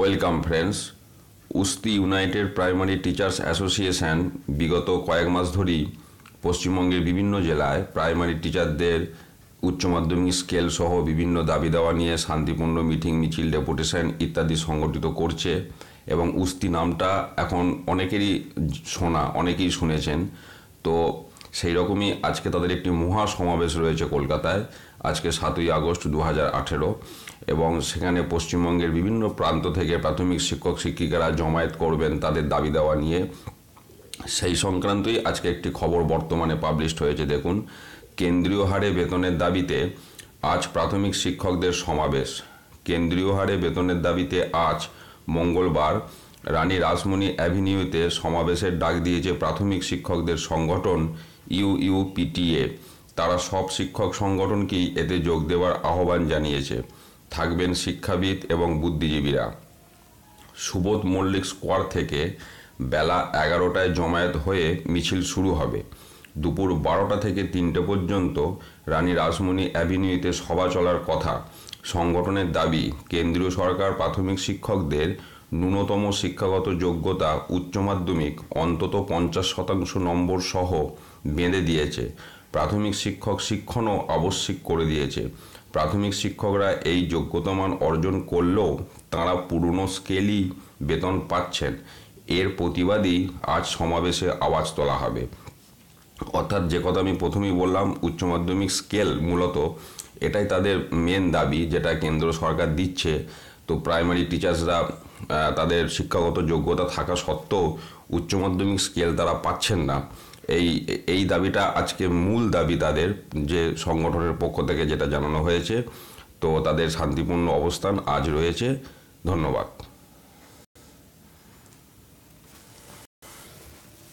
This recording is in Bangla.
ওয়েলকাম ফ্রেন্ডস উস্তি ইউনাইটেড প্রাইমারি টিচার্স অ্যাসোসিয়েশন বিগত কয়েক মাস ধরেই পশ্চিমবঙ্গের বিভিন্ন জেলায় প্রাইমারি টিচারদের উচ্চ মাধ্যমিক স্কেল সহ বিভিন্ন দাবি দাওয়া নিয়ে শান্তিপূর্ণ মিটিং মিছিল ডেপুটেশন ইত্যাদি সংগঠিত করছে এবং উস্তি নামটা এখন অনেকেরই শোনা অনেকেই শুনেছেন তো সেই রকমই আজকে তাদের একটি মহা সমাবেশ রয়েছে কলকাতায় আজকে সাতই আগস্ট দু এবং সেখানে পশ্চিমবঙ্গের বিভিন্ন প্রান্ত থেকে প্রাথমিক শিক্ষক শিক্ষিকারা জমায়েত করবেন তাদের দাবি দেওয়া নিয়ে সেই সংক্রান্তই আজকে একটি খবর বর্তমানে পাবলিশড হয়েছে দেখুন কেন্দ্রীয় হারে বেতনের দাবিতে আজ প্রাথমিক শিক্ষকদের সমাবেশ কেন্দ্রীয় হারে বেতনের দাবিতে আজ মঙ্গলবার রানী রাসমণি অ্যাভিনিউতে সমাবেশের ডাক দিয়েছে প্রাথমিক শিক্ষকদের সংগঠন ইউইউপিটিএ তারা সব শিক্ষক সংগঠনকেই এতে যোগ দেওয়ার আহ্বান জানিয়েছে থাকবেন শিক্ষাবিদ এবং বুদ্ধিজীবীরা সুবোধ মল্লিক স্কোয়ার থেকে বেলা এগারোটায় জমায়েত হয়ে মিছিল শুরু হবে দুপুর বারোটা থেকে তিনটে পর্যন্ত রানী রাসমণি অ্যাভিনিউতে সভা চলার কথা সংগঠনের দাবি কেন্দ্রীয় সরকার প্রাথমিক শিক্ষকদের ন্যূনতম শিক্ষাগত যোগ্যতা উচ্চ মাধ্যমিক অন্তত পঞ্চাশ শতাংশ নম্বর সহ বেঁধে দিয়েছে প্রাথমিক শিক্ষক শিক্ষণও আবশ্যিক করে দিয়েছে প্রাথমিক শিক্ষকরা এই যোগ্যতামান অর্জন করলেও তাঁরা পুরনো স্কেলই বেতন পাচ্ছেন এর প্রতিবাদী আজ সমাবেশে আওয়াজ তোলা হবে অর্থাৎ যে কথা আমি প্রথমেই বললাম উচ্চ মাধ্যমিক স্কেল মূলত এটাই তাদের মেন দাবি যেটা কেন্দ্র সরকার দিচ্ছে তো প্রাইমারি টিচার্সরা তাদের শিক্ষাগত যোগ্যতা থাকা সত্ত্বেও উচ্চ মাধ্যমিক স্কেল তারা পাচ্ছেন না এই এই দাবিটা আজকে মূল দাবি তাদের যে সংগঠনের পক্ষ থেকে যেটা জানানো হয়েছে তো তাদের শান্তিপূর্ণ অবস্থান আজ রয়েছে ধন্যবাদ